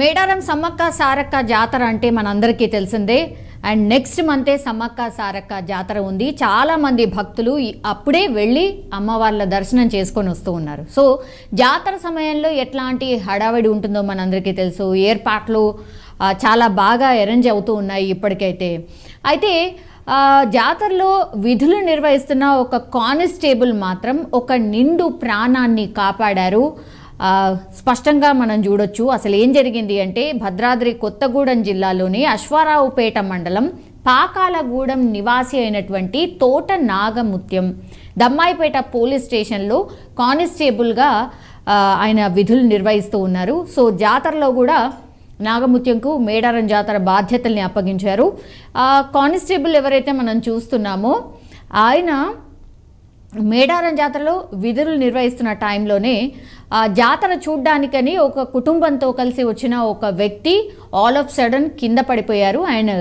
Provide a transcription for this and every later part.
మేడారం సమ్మక్క సారక్క జాతర అంటే మనందరికీ తెలిసిందే అండ్ నెక్స్ట్ మంతే సమ్మక్క సారక్క జాతర ఉంది చాలామంది భక్తులు అప్పుడే వెళ్ళి అమ్మవార్ల దర్శనం చేసుకొని వస్తూ ఉన్నారు సో జాతర సమయంలో ఎట్లాంటి హడావిడి ఉంటుందో మనందరికీ తెలుసు ఏర్పాట్లు చాలా బాగా అరేంజ్ అవుతూ ఉన్నాయి ఇప్పటికైతే అయితే జాతరలో విధులు నిర్వహిస్తున్న ఒక కానిస్టేబుల్ మాత్రం ఒక నిండు ప్రాణాన్ని కాపాడారు స్పష్టంగా మనం చూడొచ్చు అసలు ఏం జరిగింది అంటే భద్రాద్రి కొత్తగూడెం జిల్లాలోని అశ్వారావుపేట మండలం పాకాలగూడెం నివాసి అయినటువంటి తోట నాగముత్యం దమ్మాయిపేట పోలీస్ స్టేషన్లో కానిస్టేబుల్గా ఆయన విధులు నిర్వహిస్తూ ఉన్నారు సో జాతరలో కూడా నాగముత్యంకు మేడారం జాతర బాధ్యతల్ని అప్పగించారు కానిస్టేబుల్ ఎవరైతే మనం చూస్తున్నామో ఆయన మేడారం జాతరలో విధులు నిర్వహిస్తున్న టైంలోనే ఆ జాతర చూడ్డానికని ఒక కుటుంబంతో కలిసి వచ్చిన ఒక వ్యక్తి ఆల్ ఆఫ్ సడన్ కింద పడిపోయారు ఆయన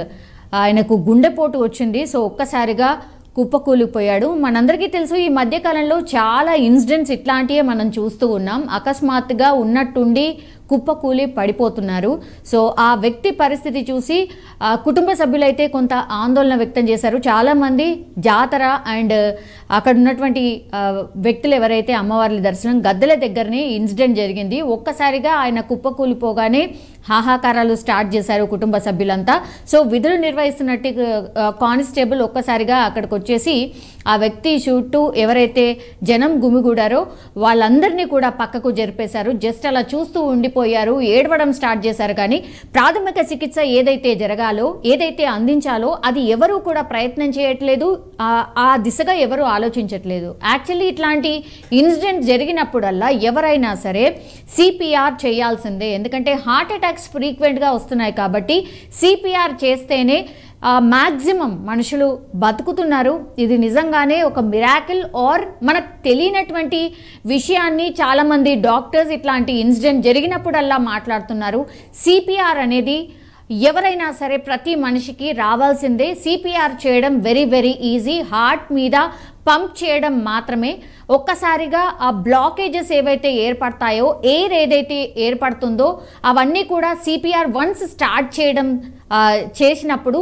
ఆయనకు గుండెపోటు వచ్చింది సో ఒక్కసారిగా కుప్పకూలిపోయాడు మనందరికీ తెలుసు ఈ మధ్యకాలంలో చాలా ఇన్సిడెంట్స్ ఇట్లాంటివే మనం చూస్తూ ఉన్నాం అకస్మాత్తుగా ఉన్నట్టుండి కుప్పకూలి పడిపోతున్నారు సో ఆ వ్యక్తి పరిస్థితి చూసి కుటుంబ సభ్యులైతే కొంత ఆందోళన వ్యక్తం చేశారు చాలామంది జాతర అండ్ అక్కడ ఉన్నటువంటి వ్యక్తులు ఎవరైతే అమ్మవార్ల దర్శనం గద్దెల దగ్గరనే ఇన్సిడెంట్ జరిగింది ఒక్కసారిగా ఆయన కుప్పకూలిపోగానే హాహాకారాలు స్టార్ట్ చేశారు కుటుంబ సభ్యులంతా సో విధులు నిర్వహిస్తున్నట్టు కానిస్టేబుల్ ఒక్కసారిగా అక్కడికి వచ్చేసి ఆ వ్యక్తి చుట్టూ ఎవరైతే జనం గుమిగూడారో వాళ్ళందరినీ కూడా పక్కకు జరిపేశారు జస్ట్ అలా చూస్తూ ఉండి వెళ్ళిపోయారు ఏడవడం స్టార్ట్ చేశారు కానీ ప్రాథమిక చికిత్స ఏదైతే జరగాలో ఏదైతే అందించాలో అది ఎవరూ కూడా ప్రయత్నం చేయట్లేదు ఆ దిశగా ఎవరు ఆలోచించట్లేదు యాక్చువల్లీ ఇట్లాంటి ఇన్సిడెంట్ జరిగినప్పుడల్లా ఎవరైనా సరే సిపిఆర్ చేయాల్సిందే ఎందుకంటే హార్ట్ అటాక్స్ ఫ్రీక్వెంట్గా వస్తున్నాయి కాబట్టి సిపిఆర్ చేస్తేనే మ్యాక్సిమం మనుషులు బతుకుతున్నారు ఇది నిజంగానే ఒక మిరాకిల్ ఆర్ మనకు తెలియనటువంటి విషయాన్ని చాలామంది డాక్టర్స్ ఇట్లాంటి ఇన్సిడెంట్ జరిగినప్పుడల్లా మాట్లాడుతున్నారు సిపిఆర్ అనేది ఎవరైనా సరే ప్రతి మనిషికి రావాల్సిందే సిపిఆర్ చేయడం వెరీ వెరీ ఈజీ హార్ట్ మీద పంప్ చేయడం మాత్రమే ఒక్కసారిగా ఆ బ్లాకేజెస్ ఏవైతే ఏర్పడతాయో ఎయిర్ ఏదైతే ఏర్పడుతుందో అవన్నీ కూడా సిపిఆర్ వన్స్ స్టార్ట్ చేయడం చేసినప్పుడు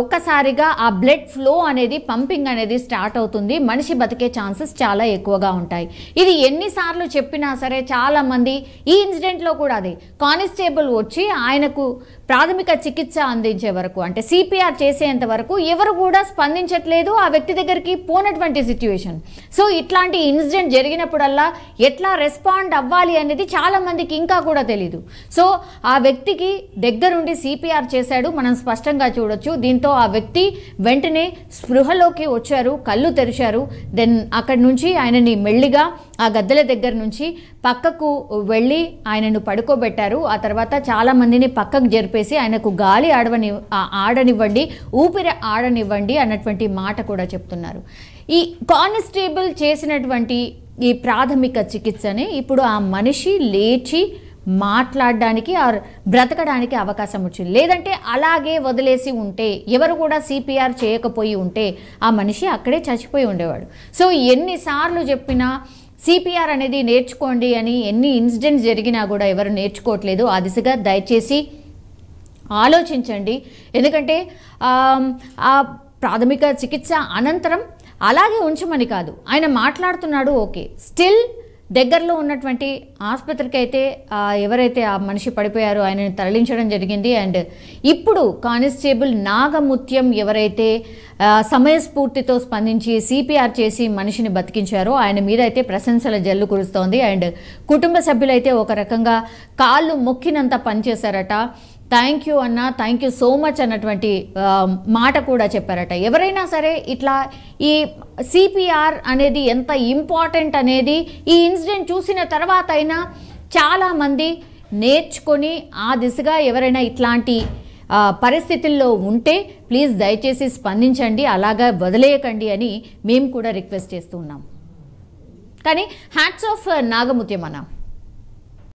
ఒక్కసారిగా ఆ బ్లడ్ ఫ్లో అనేది పంపింగ్ అనేది స్టార్ట్ అవుతుంది మనిషి బతికే ఛాన్సెస్ చాలా ఎక్కువగా ఉంటాయి ఇది ఎన్నిసార్లు చెప్పినా సరే చాలామంది ఈ ఇన్సిడెంట్లో కూడా అది కానిస్టేబుల్ వచ్చి ఆయనకు ప్రాథమిక చికిత్స అందించే వరకు అంటే సిపిఆర్ చేసేంత వరకు ఎవరు కూడా స్పందించట్లేదు ఆ వ్యక్తి దగ్గరికి పోనటువంటి సిచ్యువేషన్ సో ఇట్లాంటి ఇలాంటి ఇన్సిడెంట్ జరిగినప్పుడల్లా ఎట్లా రెస్పాండ్ అవ్వాలి అనేది చాలామందికి ఇంకా కూడా తెలీదు సో ఆ వ్యక్తికి దగ్గరుండి సిపిఆర్ చేశాడు మనం స్పష్టంగా చూడొచ్చు దీంతో ఆ వ్యక్తి వెంటనే స్పృహలోకి వచ్చారు కళ్ళు తెరిచారు దెన్ అక్కడి నుంచి ఆయనని మెల్లిగా ఆ గద్దెల దగ్గర నుంచి పక్కకు వెళ్ళి ఆయనను పడుకోబెట్టారు ఆ తర్వాత చాలామందిని పక్కకు జరిపేసి ఆయనకు గాలి ఆడవని ఆడనివ్వండి ఊపిరి ఆడనివ్వండి అన్నటువంటి మాట కూడా చెప్తున్నారు ఈ కానిస్టేబుల్ చేసినటువంటి ఈ ప్రాథమిక చికిత్సని ఇప్పుడు ఆ మనిషి లేచి మాట్లాడడానికి ఆర్ బ్రతకడానికి అవకాశం వచ్చింది లేదంటే అలాగే వదిలేసి ఉంటే ఎవరు కూడా సిపిఆర్ చేయకపోయి ఉంటే ఆ మనిషి అక్కడే చచ్చిపోయి ఉండేవాడు సో ఎన్నిసార్లు చెప్పినా సిపిఆర్ అనేది నేర్చుకోండి అని ఎన్ని ఇన్సిడెంట్స్ జరిగినా కూడా ఎవరు నేర్చుకోవట్లేదు ఆ దిశగా దయచేసి ఆలోచించండి ఎందుకంటే ఆ ప్రాథమిక చికిత్స అనంతరం అలాగే ఉంచమని కాదు ఆయన మాట్లాడుతున్నాడు ఓకే స్టిల్ దగ్గరలో ఉన్నటువంటి ఆసుపత్రికి అయితే ఎవరైతే ఆ మనిషి పడిపోయారో ఆయనని తరలించడం జరిగింది అండ్ ఇప్పుడు కానిస్టేబుల్ నాగముత్యం ఎవరైతే సమయస్ఫూర్తితో స్పందించి సిపిఆర్ చేసి మనిషిని బతికించారో ఆయన మీద అయితే ప్రశంసల జల్లు కురుస్తోంది అండ్ కుటుంబ సభ్యులైతే ఒక రకంగా కాళ్ళు మొక్కినంత పనిచేశారట థ్యాంక్ యూ అన్న థ్యాంక్ యూ సో మచ్ అన్నటువంటి మాట కూడా చెప్పారట ఎవరైనా సరే ఇట్లా ఈ సిపిఆర్ అనేది ఎంత ఇంపార్టెంట్ అనేది ఈ ఇన్సిడెంట్ చూసిన తర్వాత అయినా చాలామంది నేర్చుకొని ఆ దిశగా ఎవరైనా ఇట్లాంటి పరిస్థితుల్లో ఉంటే ప్లీజ్ దయచేసి స్పందించండి అలాగా వదిలేయకండి అని మేము కూడా రిక్వెస్ట్ చేస్తున్నాం కానీ హ్యాట్స్ ఆఫ్ నాగముత్యం